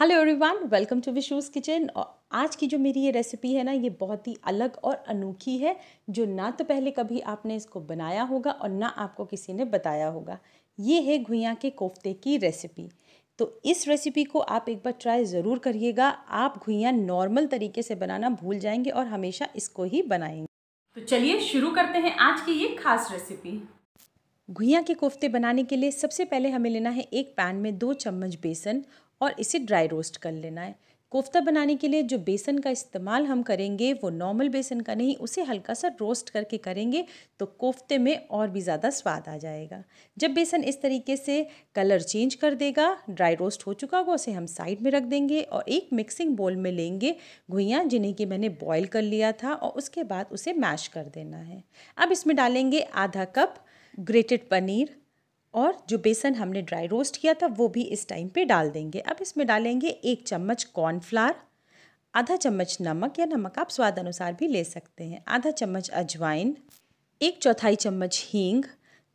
hello everyone welcome to Vishu's kitchen और आज की जो मेरी ये रेसिपी है ना ये बहुत ही अलग और अनोखी है जो ना तो पहले कभी आपने इसको बनाया होगा और ना आपको किसी ने बताया होगा ये है घुया के कोफ्ते की रेसिपी तो इस रेसिपी को आप एक बार ट्राई ज़रूर करिएगा आप घुया नॉर्मल तरीके से बनाना भूल जाएंगे और हमेशा इसको ही बनाएंगे तो चलिए शुरू करते हैं आज की ये खास रेसिपी घुया के कोफ्ते बनाने के लिए सबसे पहले हमें लेना है एक पैन में दो चम्मच बेसन और इसे ड्राई रोस्ट कर लेना है कोफ्ता बनाने के लिए जो बेसन का इस्तेमाल हम करेंगे वो नॉर्मल बेसन का नहीं उसे हल्का सा रोस्ट करके करेंगे तो कोफ्ते में और भी ज़्यादा स्वाद आ जाएगा जब बेसन इस तरीके से कलर चेंज कर देगा ड्राई रोस्ट हो चुका होगा उसे हम साइड में रख देंगे और एक मिक्सिंग बोल में लेंगे घुइयाँ जिन्हें कि मैंने बॉयल कर लिया था और उसके बाद उसे मैश कर देना है अब इसमें डालेंगे आधा कप ग्रेटेड पनीर और जो बेसन हमने ड्राई रोस्ट किया था वो भी इस टाइम पे डाल देंगे अब इसमें डालेंगे एक चम्मच कॉर्नफ्लावर आधा चम्मच नमक या नमक आप स्वाद अनुसार भी ले सकते हैं आधा चम्मच अजवाइन एक चौथाई चम्मच हींग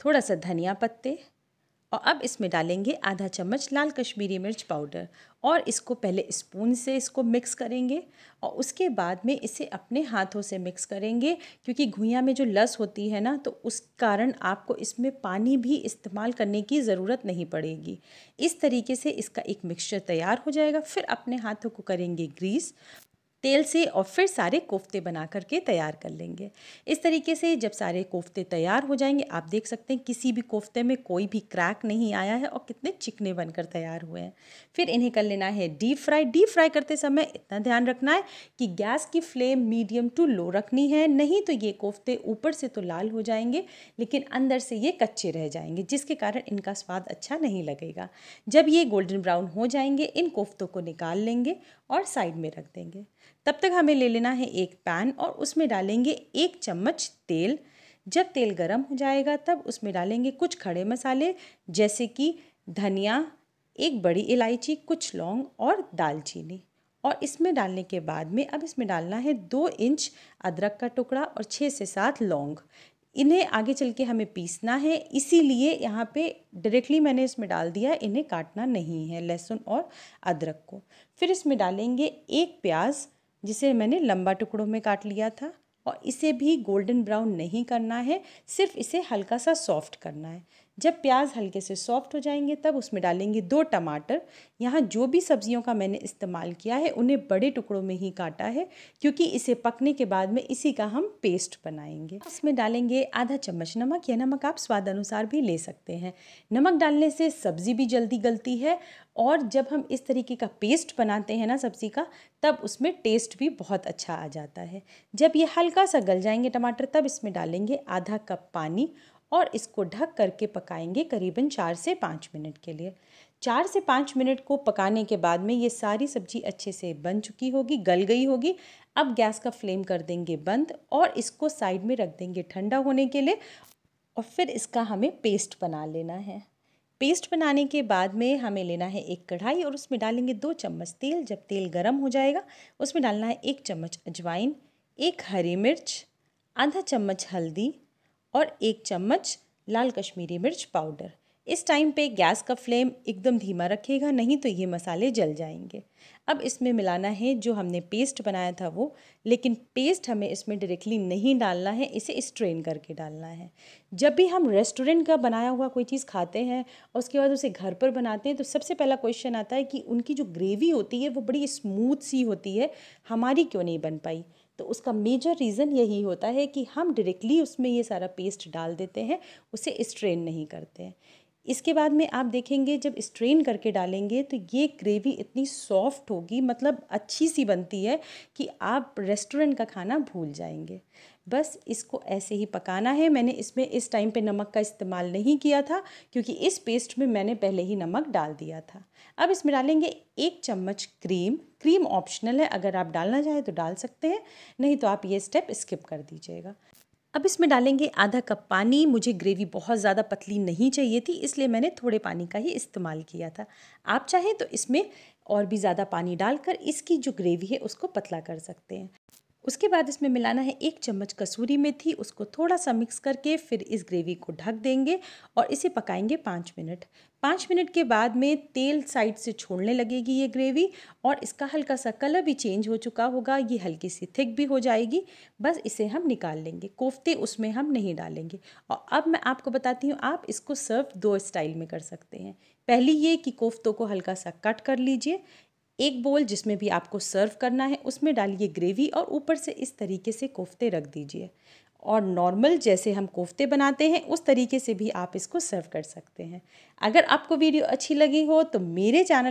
थोड़ा सा धनिया पत्ते और अब इसमें डालेंगे आधा चम्मच लाल कश्मीरी मिर्च पाउडर और इसको पहले स्पून से इसको मिक्स करेंगे और उसके बाद में इसे अपने हाथों से मिक्स करेंगे क्योंकि घुइयाँ में जो लस होती है ना तो उस कारण आपको इसमें पानी भी इस्तेमाल करने की ज़रूरत नहीं पड़ेगी इस तरीके से इसका एक मिक्सचर तैयार हो जाएगा फिर अपने हाथों को करेंगे ग्रीस तेल से और फिर सारे कोफ्ते बना करके तैयार कर लेंगे इस तरीके से जब सारे कोफ्ते तैयार हो जाएंगे आप देख सकते हैं किसी भी कोफ्ते में कोई भी क्रैक नहीं आया है और कितने चिकने बनकर तैयार हुए हैं फिर इन्हें कर लेना है डीप फ्राई डीप फ्राई करते समय इतना ध्यान रखना है कि गैस की फ्लेम मीडियम टू लो रखनी है नहीं तो ये कोफ्ते ऊपर से तो लाल हो जाएंगे लेकिन अंदर से ये कच्चे रह जाएंगे जिसके कारण इनका स्वाद अच्छा नहीं लगेगा जब ये गोल्डन ब्राउन हो जाएंगे इन कोफ्तों को निकाल लेंगे और साइड में रख देंगे तब तक हमें ले लेना है एक पैन और उसमें डालेंगे एक चम्मच तेल जब तेल गर्म हो जाएगा तब उसमें डालेंगे कुछ खड़े मसाले जैसे कि धनिया एक बड़ी इलायची कुछ लौंग और दालचीनी और इसमें डालने के बाद में अब इसमें डालना है दो इंच अदरक का टुकड़ा और छः से सात लौंग इन्हें आगे चल के हमें पीसना है इसीलिए यहाँ पे डायरेक्टली मैंने इसमें डाल दिया इन्हें काटना नहीं है लहसुन और अदरक को फिर इसमें डालेंगे एक प्याज़ जिसे मैंने लंबा टुकड़ों में काट लिया था और इसे भी गोल्डन ब्राउन नहीं करना है सिर्फ इसे हल्का सा सॉफ्ट करना है जब प्याज हल्के से सॉफ्ट हो जाएंगे तब उसमें डालेंगे दो टमाटर यहाँ जो भी सब्जियों का मैंने इस्तेमाल किया है उन्हें बड़े टुकड़ों में ही काटा है क्योंकि इसे पकने के बाद में इसी का हम पेस्ट बनाएंगे इसमें डालेंगे आधा चम्मच नमक यह नमक आप स्वाद अनुसार भी ले सकते हैं नमक डालने से सब्ज़ी भी जल्दी गलती है और जब हम इस तरीके का पेस्ट बनाते हैं ना सब्ज़ी का तब उसमें टेस्ट भी बहुत अच्छा आ जाता है जब ये हल्का सा गल जाएंगे टमाटर तब इसमें डालेंगे आधा कप पानी और इसको ढक करके पकाएंगे करीबन चार से पाँच मिनट के लिए चार से पाँच मिनट को पकाने के बाद में ये सारी सब्जी अच्छे से बन चुकी होगी गल गई होगी अब गैस का फ्लेम कर देंगे बंद और इसको साइड में रख देंगे ठंडा होने के लिए और फिर इसका हमें पेस्ट बना लेना है पेस्ट बनाने के बाद में हमें लेना है एक कढ़ाई और उसमें डालेंगे दो चम्मच तेल जब तेल गर्म हो जाएगा उसमें डालना है एक चम्मच अजवाइन एक हरी मिर्च आधा चम्मच हल्दी और एक चम्मच लाल कश्मीरी मिर्च पाउडर इस टाइम पे गैस का फ्लेम एकदम धीमा रखेगा नहीं तो ये मसाले जल जाएंगे अब इसमें मिलाना है जो हमने पेस्ट बनाया था वो लेकिन पेस्ट हमें इसमें डायरेक्टली नहीं डालना है इसे स्ट्रेन करके डालना है जब भी हम रेस्टोरेंट का बनाया हुआ कोई चीज़ खाते हैं और उसके बाद उसे घर पर बनाते हैं तो सबसे पहला क्वेश्चन आता है कि उनकी जो ग्रेवी होती है वो बड़ी स्मूथ सी होती है हमारी क्यों नहीं बन पाई तो उसका मेजर रीज़न यही होता है कि हम डायरेक्टली उसमें ये सारा पेस्ट डाल देते हैं उसे स्ट्रेन नहीं करते हैं इसके बाद में आप देखेंगे जब स्ट्रेन करके डालेंगे तो ये ग्रेवी इतनी सॉफ्ट होगी मतलब अच्छी सी बनती है कि आप रेस्टोरेंट का खाना भूल जाएंगे बस इसको ऐसे ही पकाना है मैंने इसमें इस टाइम पे नमक का इस्तेमाल नहीं किया था क्योंकि इस पेस्ट में मैंने पहले ही नमक डाल दिया था अब इसमें डालेंगे एक चम्मच क्रीम क्रीम ऑप्शनल है अगर आप डालना चाहें तो डाल सकते हैं नहीं तो आप ये स्टेप स्किप कर दीजिएगा अब इसमें डालेंगे आधा कप पानी मुझे ग्रेवी बहुत ज़्यादा पतली नहीं चाहिए थी इसलिए मैंने थोड़े पानी का ही इस्तेमाल किया था आप चाहें तो इसमें और भी ज़्यादा पानी डालकर इसकी जो ग्रेवी है उसको पतला कर सकते हैं उसके बाद इसमें मिलाना है एक चम्मच कसूरी मेथी उसको थोड़ा सा मिक्स करके फिर इस ग्रेवी को ढक देंगे और इसे पकाएंगे पाँच मिनट पाँच मिनट के बाद में तेल साइड से छोड़ने लगेगी ये ग्रेवी और इसका हल्का सा कलर भी चेंज हो चुका होगा ये हल्की सी थिक भी हो जाएगी बस इसे हम निकाल लेंगे कोफ्ते उसमें हम नहीं डालेंगे और अब मैं आपको बताती हूँ आप इसको सर्व दो स्टाइल में कर सकते हैं पहली ये कि कोफ्तों को हल्का सा कट कर लीजिए एक बोल जिसमें भी आपको सर्व करना है उसमें डालिए ग्रेवी और ऊपर से इस तरीके से कोफ्ते रख दीजिए और नॉर्मल जैसे हम कोफ्ते बनाते हैं उस तरीके से भी आप इसको सर्व कर सकते हैं अगर आपको वीडियो अच्छी लगी हो तो मेरे चैनल